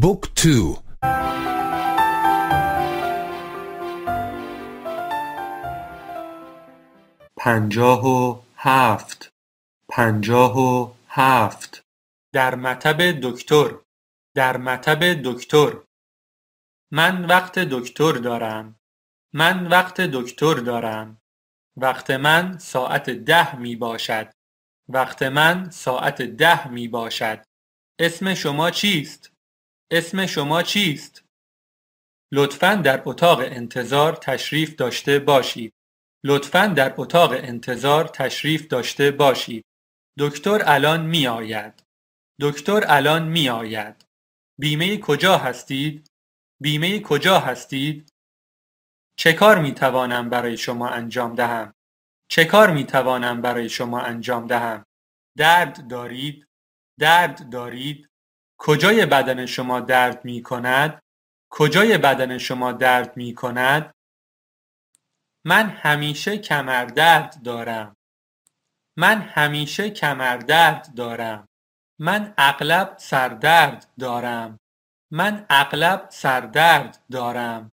بوک تو پنجاه و هفت پنجاه و هفت در مطب دکتر در مطب دکتر من وقت دکتر دارم من وقت دکتر دارم وقت من ساعت ده می باشد وقت من ساعت ده می باشد اسم شما چیست؟ اسم شما چیست؟ لطفا در اتاق انتظار تشریف داشته باشید. لطفا در اتاق انتظار تشریف داشته باشید. دکتر الان می آید. دکتر الان می آید. بیمه کجا هستید؟ بیمه کجا هستید؟ چه کار می توانم برای شما انجام دهم؟ چه کار می توانم برای شما انجام دهم؟ درد دارید؟ درد دارید؟ کجای بدن شما درد می کند؟ کجای بدن شما درد می کند؟ من همیشه کمر درد دارم. من همیشه کمر درد دارم. من اغلب سردرد دارم. من اغلب سردرد دارم.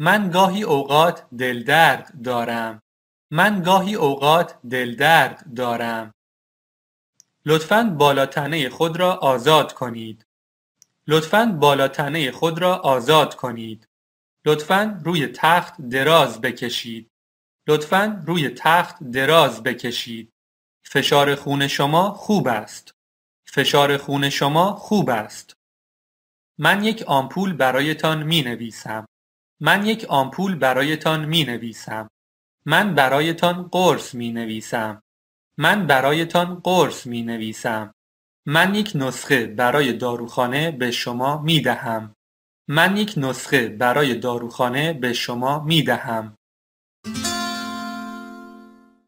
من گاهی اوقات درد دارم. من گاهی اوقات درد دارم. لطفاً بالاتنه خود را آزاد کنید. لطفاً بالاتنه خود را آزاد کنید. لطفاً روی تخت دراز بکشید. لطفاً روی تخت دراز بکشید. فشار خون شما خوب است. فشار خون شما خوب است. من یک آمپول برایتان می نویسم. من یک آمپول برایتان می نویسم. من برایتان قرص می نویسم. من برایتان قرص می نویسم. من یک نسخه برای داروخانه به شما می دهم. من یک نسخه برای داروخانه به شما می دهم.